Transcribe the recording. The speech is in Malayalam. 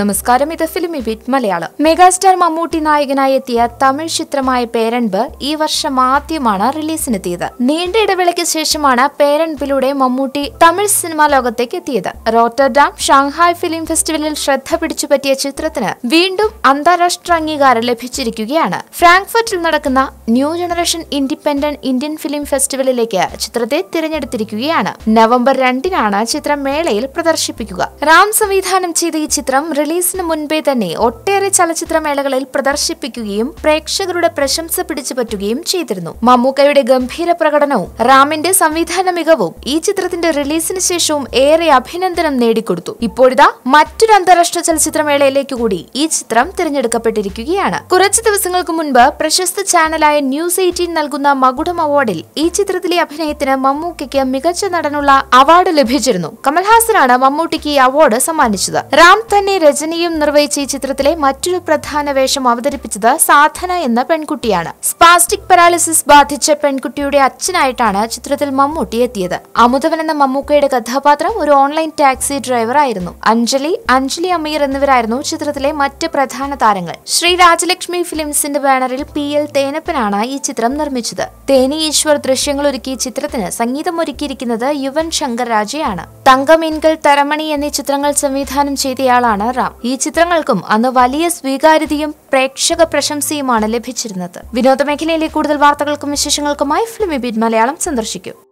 നമസ്കാരം ഇത് Filmibeat Malayalam megastar Mammootty നായകനായി എത്തിയ തമിഴ് ചിത്രമായ പേരൻപ് ഈ വർഷം ആദ്യമാണ് റിലീസിനെത്തിയത് നീണ്ട ഇടവേളയ്ക്ക് ശേഷമാണ് പേരൻപിലൂടെ മമ്മൂട്ടി തമിഴ് സിനിമാ ലോകത്തേക്ക് എത്തിയത് റോട്ടർഡാം ഷാങ്ഹായ് ഫിലിം ഫെസ്റ്റിവലിൽ ശ്രദ്ധ പിടിച്ചുപറ്റിയ ചിത്രത്തിന് വീണ്ടും അന്താരാഷ്ട്ര അംഗീകാരം ലഭിച്ചിരിക്കുകയാണ് ഫ്രാങ്ക്ഫർട്ടിൽ നടക്കുന്ന new generation independent Indian film ഫെസ്റ്റിവലിലേക്ക് ചിത്രത്തെ തിരഞ്ഞെടുത്തിരിക്കുകയാണ് നവംബർ രണ്ടിനാണ് ചിത്രം മേളയിൽ പ്രദർശിപ്പിക്കുക റാം സംവിധാനം ചെയ്ത ഈ ചിത്രം റിലീസിന് മുൻപേ തന്നെ ഒട്ടേറെ ചലച്ചിത്രമേളകളിൽ പ്രദർശിപ്പിക്കുകയും പ്രേക്ഷകരുടെ പ്രശംസ പിടിച്ചുപറ്റുകയും ചെയ്തിരുന്നു മമ്മൂക്കയുടെ ഗംഭീര പ്രകടനവും റാമിന്റെ സംവിധാന മികവും ഈ ചിത്രത്തിന്റെ റിലീസിന് ശേഷവും ഏറെ അഭിനന്ദനം നേടിക്കൊടുത്തു ഇപ്പോഴിതാ മറ്റൊരു അന്താരാഷ്ട്ര ചലച്ചിത്രമേളയിലേക്ക് കൂടി ഈ ചിത്രം തിരഞ്ഞെടുക്കപ്പെട്ടിരിക്കുകയാണ് കുറച്ചു ദിവസങ്ങൾക്ക് മുൻപ് പ്രശസ്ത ചാനലായ ന്യൂസ് എയ്റ്റീൻ നൽകുന്ന മകുടം അവാർഡിൽ ഈ ചിത്രത്തിലെ അഭിനയത്തിന് മമ്മൂക്കയ്ക്ക് മികച്ച നടനുള്ള അവാർഡ് ലഭിച്ചിരുന്നു കമൽഹാസനാണ് മമ്മൂട്ടിക്ക് ഈ അവാർഡ് സമ്മാനിച്ചത് റാം തന്നെ രജനിയും നിർവഹിച്ച ഈ ചിത്രത്തിലെ മറ്റൊരു പ്രധാന വേഷം അവതരിപ്പിച്ചത് സാധന എന്ന പെൺകുട്ടിയാണ് സ്പാസ്റ്റിക് പെരാലിസിസ് ബാധിച്ച പെൺകുട്ടിയുടെ അച്ഛനായിട്ടാണ് ചിത്രത്തിൽ മമ്മൂട്ടി എത്തിയത് അമുതവൻ എന്ന മമ്മൂക്കയുടെ കഥാപാത്രം ഒരു ഓൺലൈൻ ടാക്സി ഡ്രൈവർ ആയിരുന്നു അഞ്ജലി അഞ്ജലി അമീർ എന്നിവരായിരുന്നു ചിത്രത്തിലെ മറ്റ് പ്രധാന താരങ്ങൾ ശ്രീ രാജലക്ഷ്മി ഫിലിംസിന്റെ ബാനറിൽ പി എൽ തേനപ്പനാണ് ഈ ചിത്രം നിർമ്മിച്ചത് തേനി ഈശ്വർ ദൃശ്യങ്ങൾ ഒരുക്കിയ ചിത്രത്തിന് സംഗീതം ഒരുക്കിയിരിക്കുന്നത് യുവൻ ശങ്കർ രാജയാണ് തങ്കമീൻകൾ തരമണി എന്നീ ചിത്രങ്ങൾ സംവിധാനം ചെയ്തയാളാണ് റാം ഈ ചിത്രങ്ങൾക്കും അന്ന് വലിയ സ്വീകാര്യതയും പ്രേക്ഷക പ്രശംസയുമാണ് ലഭിച്ചിരുന്നത് വിനോദ മേഖലയിലെ കൂടുതൽ വാർത്തകൾക്കും വിശേഷങ്ങൾക്കുമായി ഫിലിമി ബീറ്റ് മലയാളം സന്ദർശിക്കും